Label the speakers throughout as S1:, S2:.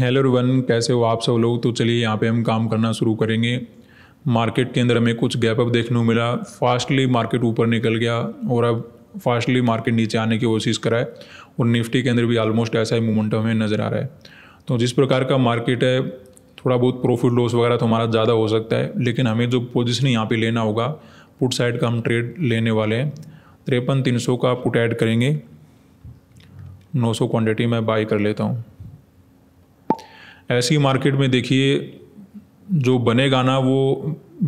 S1: hello रुवन कैसे हो आप सब लोग तो चलिए यहाँ पे हम काम करना शुरू करेंगे मार्केट के अंदर हमें कुछ गैप अप देखने को मिला फास्टली मार्केट ऊपर निकल गया और अब फास्टली मार्केट नीचे आने की कोशिश कराए और निफ्टी के अंदर भी ऑलमोस्ट ऐसा ही मोमेंटम हमें नज़र आ रहा है तो जिस प्रकार का मार्केट है थोड़ा बहुत प्रॉफिट लॉस वगैरह तो हमारा ज़्यादा हो सकता है लेकिन हमें जो पोजिशन यहाँ पर लेना होगा पुट साइड का हम ट्रेड लेने वाले हैं तिरपन तीन सौ का पुट ऐड करेंगे नौ सौ क्वान्टिटी मैं बाई कर लेता हूँ ऐसी मार्केट में देखिए जो बनेगा ना वो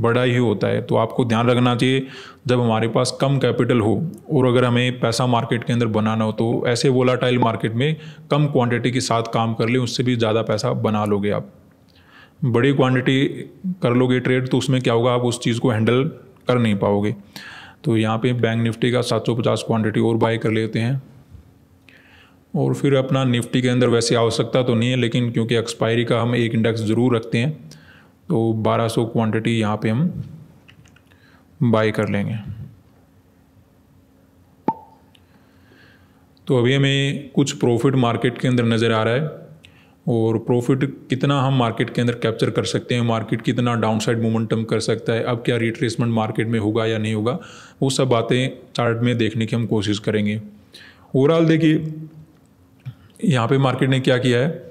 S1: बड़ा ही होता है तो आपको ध्यान रखना चाहिए जब हमारे पास कम कैपिटल हो और अगर हमें पैसा मार्केट के अंदर बनाना हो तो ऐसे वोलाटाइल मार्केट में कम क्वांटिटी के साथ काम कर लें उससे भी ज़्यादा पैसा बना लोगे आप बड़ी क्वांटिटी कर लोगे ट्रेड तो उसमें क्या होगा आप उस चीज़ को हैंडल कर नहीं पाओगे तो यहाँ पे बैंक निफ्टी का 750 क्वांटिटी और बाई कर लेते हैं और फिर अपना निफ्टी के अंदर वैसे आवश्यकता तो नहीं है लेकिन क्योंकि एक्सपायरी का हम एक इंडेक्स ज़रूर रखते हैं तो 1200 सौ क्वान्टिटी यहाँ पर हम बाई कर लेंगे तो अभी हमें कुछ प्रॉफिट मार्केट के अंदर नज़र आ रहा है और प्रॉफिट कितना हम मार्केट के अंदर कैप्चर कर सकते हैं मार्केट कितना डाउनसाइड मोमेंटम कर सकता है अब क्या रिट्रेसमेंट मार्केट में होगा या नहीं होगा वो सब बातें चार्ट में देखने की हम कोशिश करेंगे ओवरऑल देखिए यहाँ पे मार्केट ने क्या किया है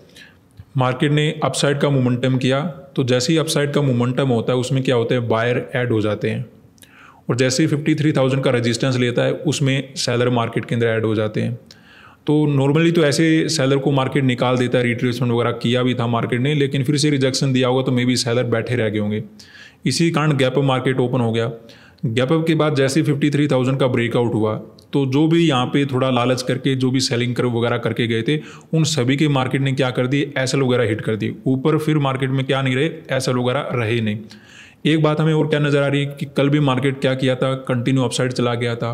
S1: मार्केट ने अपसाइड का मोमेंटम किया तो जैसे ही अपसाइड का मोमेंटम होता है उसमें क्या होता है बायर ऐड हो जाते हैं और जैसे ही फिफ्टी थ्री थाउजेंड का रजिस्टेंस लेता है उसमें सैलर मार्केट के अंदर ऐड हो जाते हैं तो नॉर्मली तो ऐसे सेलर को मार्केट निकाल देता है रिट्रेसमेंट वगैरह किया भी था मार्केट ने लेकिन फिर से रिजेक्शन दिया होगा तो मे बी सेलर बैठे रह गए होंगे इसी कारण गैप मार्केट ओपन हो गया गैप अप के बाद जैसे फिफ्टी थ्री थाउजेंड का ब्रेकआउट हुआ तो जो भी यहाँ पे थोड़ा लालच करके जो भी सेलिंग कर वगैरह करके गए थे उन सभी के मार्केट ने क्या कर दी एसल वगैरह हिट कर दी ऊपर फिर मार्केट में क्या नहीं रहे एस वगैरह रहे नहीं एक बात हमें और क्या नज़र आ रही है कि कल भी मार्केट क्या किया था कंटिन्यू अपसाइड चला गया था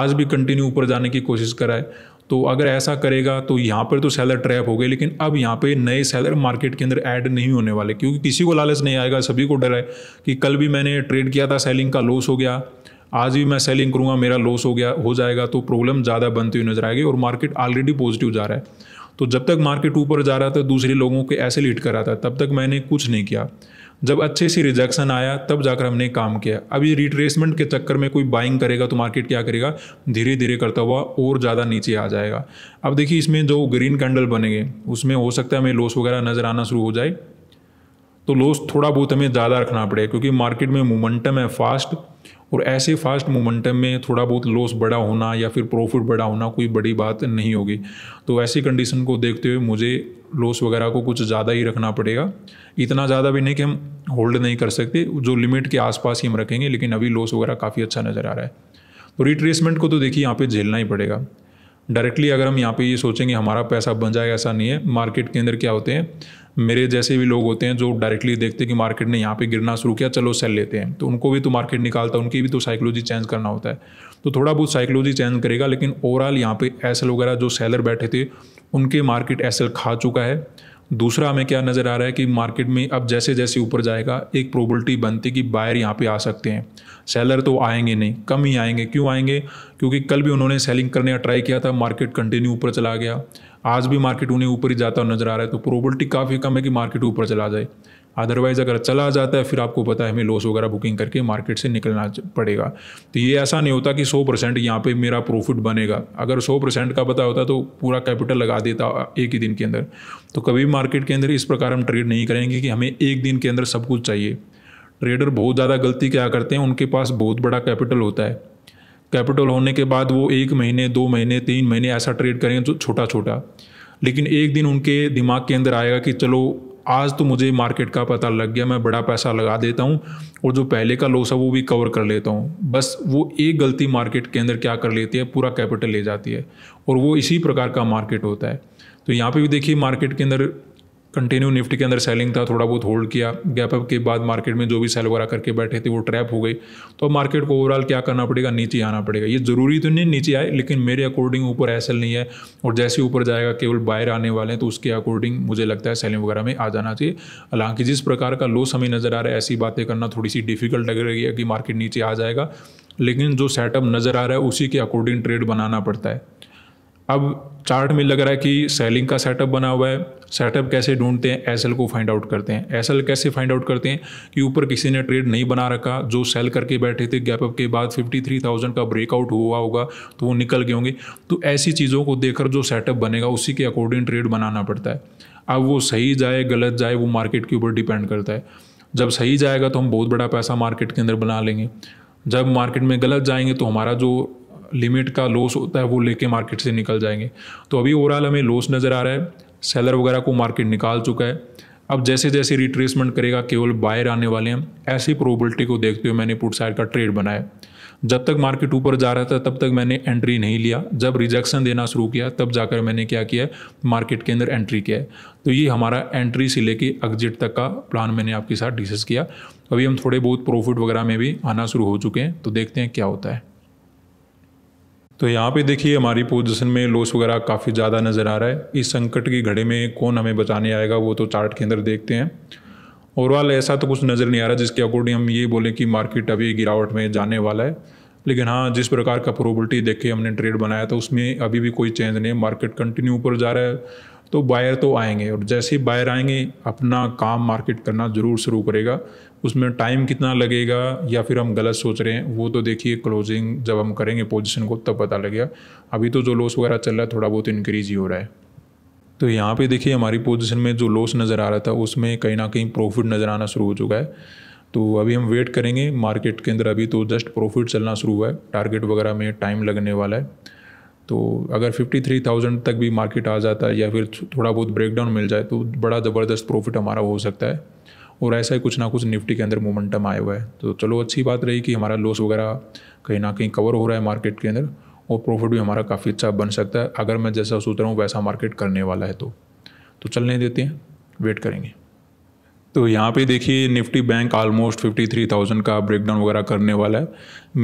S1: आज भी कंटिन्यू ऊपर जाने की कोशिश कराए है तो अगर ऐसा करेगा तो यहाँ पर तो सेलर ट्रैप हो गए लेकिन अब यहाँ पे नए सेलर मार्केट के अंदर ऐड नहीं होने वाले क्योंकि किसी को लालच नहीं आएगा सभी को डर है कि कल भी मैंने ट्रेड किया था सेलिंग का लॉस हो गया आज भी मैं सेलिंग करूँगा मेरा लॉस हो गया हो जाएगा तो प्रॉब्लम ज़्यादा बनती हुई नजर आएगी और मार्केट ऑलरेडी पॉजिटिव जा रहा है तो जब तक मार्केट ऊपर जा रहा था दूसरे लोगों के ऐसे लीड कर रहा था तब तक मैंने कुछ नहीं किया जब अच्छे से रिजेक्शन आया तब जाकर हमने काम किया अभी रिट्रेसमेंट के चक्कर में कोई बाइंग करेगा तो मार्केट क्या करेगा धीरे धीरे करता हुआ और ज़्यादा नीचे आ जाएगा अब देखिए इसमें जो ग्रीन कैंडल बनेंगे उसमें हो सकता है हमें लॉस वगैरह नज़र आना शुरू हो जाए तो लॉस थोड़ा बहुत हमें ज़्यादा रखना पड़ेगा क्योंकि मार्केट में मोमेंटम है फास्ट और ऐसे फास्ट मोमेंटम में थोड़ा बहुत लॉस बड़ा होना या फिर प्रॉफिट बड़ा होना कोई बड़ी बात नहीं होगी तो ऐसी कंडीशन को देखते हुए मुझे लॉस वगैरह को कुछ ज़्यादा ही रखना पड़ेगा इतना ज़्यादा भी नहीं कि हम होल्ड नहीं कर सकते जो लिमिट के आसपास ही हम रखेंगे लेकिन अभी लॉस वगैरह काफ़ी अच्छा नज़र आ रहा है तो रिट्रेसमेंट को तो देखिए यहाँ पे झेलना ही पड़ेगा डायरेक्टली अगर हम यहाँ पे ये सोचेंगे हमारा पैसा बन जाएगा ऐसा नहीं है मार्केट के अंदर क्या होते हैं मेरे जैसे भी लोग होते हैं जो डायरेक्टली देखते हैं कि मार्केट ने यहाँ पे गिरना शुरू किया चलो सेल लेते हैं तो उनको भी तो मार्केट निकालता है उनकी भी तो साइकोलॉजी चेंज करना होता है तो थोड़ा बहुत साइकोलॉजी चेंज करेगा लेकिन ओवरऑल यहाँ पे एस वगैरह जो सेलर बैठे थे उनके मार्केट एस खा चुका है दूसरा हमें क्या नज़र आ रहा है कि मार्केट में अब जैसे जैसे ऊपर जाएगा एक प्रोबलिटी बनती कि बायर यहाँ पे आ सकते हैं सेलर तो आएंगे नहीं कम ही आएंगे क्यों आएंगे क्योंकि कल भी उन्होंने सेलिंग करने का ट्राई किया था मार्केट कंटिन्यू ऊपर चला गया आज भी मार्केट उन्हें ऊपर ही जाता नजर आ रहा है तो प्रोबेबिलिटी काफ़ी कम है कि मार्केट ऊपर चला जाए अदरवाइज़ अगर चला जाता है फिर आपको पता है हमें लॉस वगैरह बुकिंग करके मार्केट से निकलना पड़ेगा तो ये ऐसा नहीं होता कि सौ परसेंट यहाँ पर मेरा प्रॉफिट बनेगा अगर सौ परसेंट का पता होता तो पूरा कैपिटल लगा देता एक ही दिन के अंदर तो कभी मार्केट के अंदर इस प्रकार हम ट्रेड नहीं करेंगे कि हमें एक दिन के अंदर सब कुछ चाहिए ट्रेडर बहुत ज़्यादा गलती क्या करते हैं उनके पास बहुत बड़ा कैपिटल होता है कैपिटल होने के बाद वो एक महीने दो महीने तीन महीने ऐसा ट्रेड करेंगे जो छोटा छोटा लेकिन एक दिन उनके दिमाग के अंदर आएगा कि चलो आज तो मुझे मार्केट का पता लग गया मैं बड़ा पैसा लगा देता हूँ और जो पहले का लॉस है वो भी कवर कर लेता हूँ बस वो एक गलती मार्केट के अंदर क्या कर लेती है पूरा कैपिटल ले जाती है और वो इसी प्रकार का मार्केट होता है तो यहाँ पे भी देखिए मार्केट के अंदर कंटिन्यू निफ्टी के अंदर सेलिंग था थोड़ा बहुत होल्ड किया गैप अप के बाद मार्केट में जो भी सेल वगैरह करके बैठे थे वो ट्रैप हो गई तो अब मार्केट को ओवरऑल क्या करना पड़ेगा नीचे आना पड़ेगा ये ज़रूरी तो नहीं नीचे आए लेकिन मेरे अकॉर्डिंग ऊपर ऐसा नहीं है और जैसे ऊपर जाएगा केवल बाहर आने वाले हैं तो उसके अकॉर्डिंग मुझे लगता है सेलिंग वगैरह में आ जाना चाहिए हालांकि जिस प्रकार का लो समय नज़र आ रहा है ऐसी बातें करना थोड़ी सी डिफिकल्ट लग रही है कि मार्केट नीचे आ जाएगा लेकिन जो सेटअप नज़र आ रहा है उसी के अकॉर्डिंग ट्रेड बनाना पड़ता है अब चार्ट में लग रहा है कि सेलिंग का सेटअप बना हुआ है सेटअप कैसे ढूंढते हैं एसएल को फाइंड आउट करते हैं एसएल कैसे फाइंड आउट करते हैं कि ऊपर किसी ने ट्रेड नहीं बना रखा जो सेल करके बैठे थे गैपअप के बाद 53,000 का ब्रेकआउट हुआ होगा तो वो निकल गए होंगे तो ऐसी चीज़ों को देखकर जो सेटअप बनेगा उसी के अकॉर्डिंग ट्रेड बनाना पड़ता है अब वो सही जाए गलत जाए वो मार्केट के ऊपर डिपेंड करता है जब सही जाएगा तो हम बहुत बड़ा पैसा मार्केट के अंदर बना लेंगे जब मार्केट में गलत जाएंगे तो हमारा जो लिमिट का लॉस होता है वो लेके मार्केट से निकल जाएंगे तो अभी ओवरऑल हमें लॉस नज़र आ रहा है सेलर वगैरह को मार्केट निकाल चुका है अब जैसे जैसे रिट्रेसमेंट करेगा केवल बायर आने वाले हैं ऐसी प्रोबेबिलिटी को देखते हुए मैंने पुट साइड का ट्रेड बनाया जब तक मार्केट ऊपर जा रहा था तब तक मैंने एंट्री नहीं लिया जब रिजेक्शन देना शुरू किया तब जाकर मैंने क्या किया मार्केट के अंदर एंट्री किया है तो ये हमारा एंट्री से लेके एग्जिट तक का प्लान मैंने आपके साथ डिस्कस किया अभी हम थोड़े बहुत प्रॉफिट वगैरह में भी आना शुरू हो चुके हैं तो देखते हैं क्या होता है तो यहाँ पे देखिए हमारी पोजिशन में लॉस वगैरह काफ़ी ज़्यादा नज़र आ रहा है इस संकट की घड़े में कौन हमें बचाने आएगा वो तो चार्ट के अंदर देखते हैं ओवरऑल ऐसा तो कुछ नज़र नहीं आ रहा जिसके अकॉर्डिंग हम ये बोलें कि मार्केट अभी गिरावट में जाने वाला है लेकिन हाँ जिस प्रकार का प्रोबलिटी देख के हमने ट्रेड बनाया था तो उसमें अभी भी कोई चेंज नहीं मार्केट कंटिन्यू ऊपर जा रहा है तो बायर तो आएंगे और जैसे ही बायर आएंगे अपना काम मार्केट करना ज़रूर शुरू करेगा उसमें टाइम कितना लगेगा या फिर हम गलत सोच रहे हैं वो तो देखिए क्लोजिंग जब हम करेंगे पोजिशन को तब पता लगेगा अभी तो जो लॉस वगैरह चल रहा है थोड़ा बहुत इंक्रीज ही हो रहा है तो यहाँ पे देखिए हमारी पोजीशन में जो लॉस नज़र आ रहा था उसमें कहीं ना कहीं प्रॉफिट नज़र आना शुरू हो चुका है तो अभी हम वेट करेंगे मार्केट के अंदर अभी तो जस्ट प्रॉफिट चलना शुरू हुआ है टारगेट वगैरह में टाइम लगने वाला है तो अगर 53,000 तक भी मार्केट आ जाता है या फिर थोड़ा बहुत ब्रेकडाउन मिल जाए तो बड़ा ज़बरदस्त प्रॉफिट हमारा हो सकता है और ऐसा ही कुछ ना कुछ निफ्टी के अंदर मोमेंटम आया हुआ है तो चलो अच्छी बात रही कि हमारा लॉस वगैरह कहीं ना कहीं कवर हो रहा है मार्केट के अंदर और प्रॉफिट भी हमारा काफ़ी अच्छा बन सकता है अगर मैं जैसा सोच रहा हूँ वैसा मार्केट करने वाला है तो, तो चलने देते हैं वेट करेंगे तो यहाँ पे देखिए निफ्टी बैंक ऑलमोस्ट 53,000 का ब्रेकडाउन वगैरह करने वाला है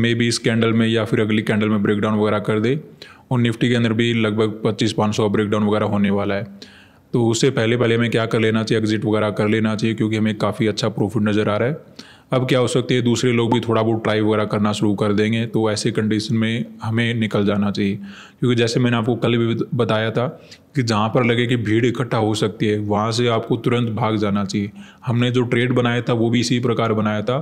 S1: मे बी इस कैंडल में या फिर अगली कैंडल में ब्रेकडाउन वगैरह कर दे और निफ्टी के अंदर भी लगभग 25-500 सौ ब्रेकडाउन वगैरह होने वाला है तो उससे पहले पहले हमें क्या कर लेना चाहिए एग्जिट वगैरह कर लेना चाहिए क्योंकि हमें काफ़ी अच्छा प्रॉफिट नज़र आ रहा है अब क्या हो सकती है दूसरे लोग भी थोड़ा बहुत ट्राई वगैरह करना शुरू कर देंगे तो ऐसे कंडीशन में हमें निकल जाना चाहिए क्योंकि जैसे मैंने आपको कल भी बताया था कि जहाँ पर लगे कि भीड़ इकट्ठा हो सकती है वहाँ से आपको तुरंत भाग जाना चाहिए हमने जो ट्रेड बनाया था वो भी इसी प्रकार बनाया था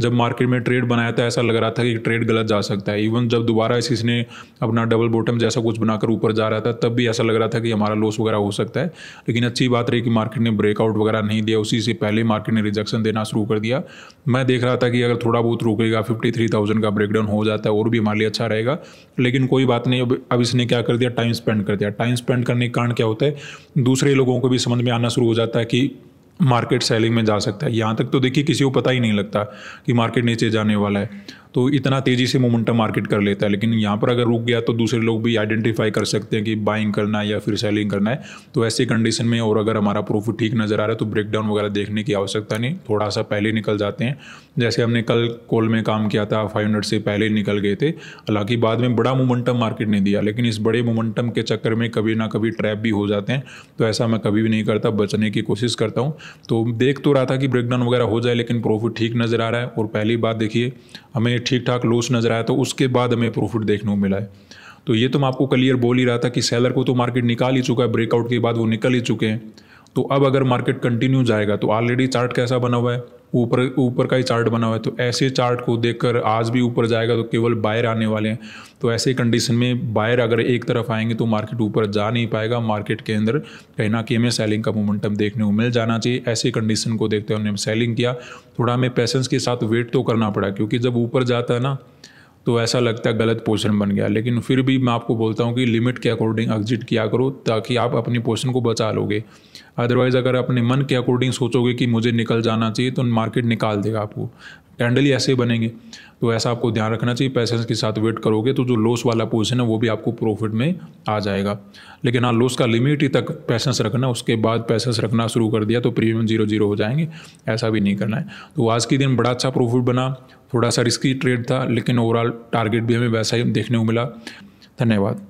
S1: जब मार्केट में ट्रेड बनाया था ऐसा लग रहा था कि ट्रेड गलत जा सकता है इवन जब दोबारा इस इसने अपना डबल बॉटम जैसा कुछ बनाकर ऊपर जा रहा था तब भी ऐसा लग रहा था कि हमारा लॉस वगैरह हो सकता है लेकिन अच्छी बात रही कि मार्केट ने ब्रेकआउट वगैरह नहीं दिया उसी से पहले मार्केट ने रिजेक्शन देना शुरू कर दिया मैं देख रहा था कि अगर थोड़ा बहुत रुकेगा फिफ्टी थ्री थाउजेंड का ब्रेकडाउन हो जाता है और भी हमारे लिए अच्छा रहेगा लेकिन कोई बात नहीं अब अब इसने क्या कर दिया टाइम स्पेंड कर दिया टाइम स्पेंड करने के कारण क्या होता है दूसरे लोगों को भी समझ में आना शुरू हो जाता है कि मार्केट सेलिंग में जा सकता है यहाँ तक तो देखिए किसी को पता ही नहीं लगता कि मार्केट नीचे जाने वाला है तो इतना तेज़ी से मोमेंटम मार्केट कर लेता है लेकिन यहाँ पर अगर रुक गया तो दूसरे लोग भी आइडेंटिफाई कर सकते हैं कि बाइंग करना है या फिर सेलिंग करना है तो ऐसी कंडीशन में और अगर हमारा प्रॉफिट ठीक नज़र आ रहा है तो ब्रेकडाउन वगैरह देखने की आवश्यकता नहीं थोड़ा सा पहले निकल जाते हैं जैसे हमने कल कॉल में काम किया था फाइव हंड्रेड से पहले निकल गए थे हालांकि बाद में बड़ा मोमेंटम मार्केट ने दिया लेकिन इस बड़े मोमेंटम के चक्कर में कभी ना कभी ट्रैप भी हो जाते हैं तो ऐसा मैं कभी भी नहीं करता बचने की कोशिश करता हूँ तो देख तो रहा था कि ब्रेकडाउन वगैरह हो जाए लेकिन प्रॉफिट ठीक नज़र आ रहा है और पहली बात देखिए हमें ठीक ठाक लॉस नज़र आया तो उसके बाद हमें प्रॉफिट देखने को मिला है तो ये तो मैं आपको क्लियर बोल ही रहा था कि सेलर को तो मार्केट निकाल ही चुका है ब्रेकआउट के बाद वो निकल ही चुके हैं तो अब अगर मार्केट कंटिन्यू जाएगा तो ऑलरेडी चार्ट कैसा बना हुआ है ऊपर ऊपर का ही चार्ट बना हुआ है तो ऐसे चार्ट को देखकर आज भी ऊपर जाएगा तो केवल बायर आने वाले हैं तो ऐसे कंडीशन में बायर अगर एक तरफ आएंगे तो मार्केट ऊपर जा नहीं पाएगा मार्केट के अंदर कहीं ना कहीं हमें सेलिंग का मोमेंटम देखने को मिल जाना चाहिए ऐसे कंडीशन को देखते हुए हमने सेलिंग किया थोड़ा हमें पैसेंस के साथ वेट तो करना पड़ा क्योंकि जब ऊपर जाता है ना तो ऐसा लगता है गलत पोजिशन बन गया लेकिन फिर भी मैं आपको बोलता हूँ कि लिमिट के अकॉर्डिंग एग्जिट किया करो ताकि आप अपनी पोजिशन को बचा लोगे अदरवाइज़ अगर अपने मन के अकॉर्डिंग सोचोगे कि मुझे निकल जाना चाहिए तो मार्केट निकाल देगा आपको कैंडल ही ऐसे बनेंगे तो ऐसा आपको ध्यान रखना चाहिए पैसेंस के साथ वेट करोगे तो जो लॉस वाला पोजिशन है वो भी आपको प्रॉफिट में आ जाएगा लेकिन हाँ लॉस का लिमिट ही तक पैसेंस रखना उसके बाद पैसेंस रखना शुरू कर दिया तो प्रीमियम जीरो जीरो हो जाएंगे ऐसा भी नहीं करना है तो आज के दिन बड़ा अच्छा प्रॉफिट बना थोड़ा सा रिस्की ट्रेड था लेकिन ओवरऑल टारगेट भी हमें वैसा ही देखने को मिला धन्यवाद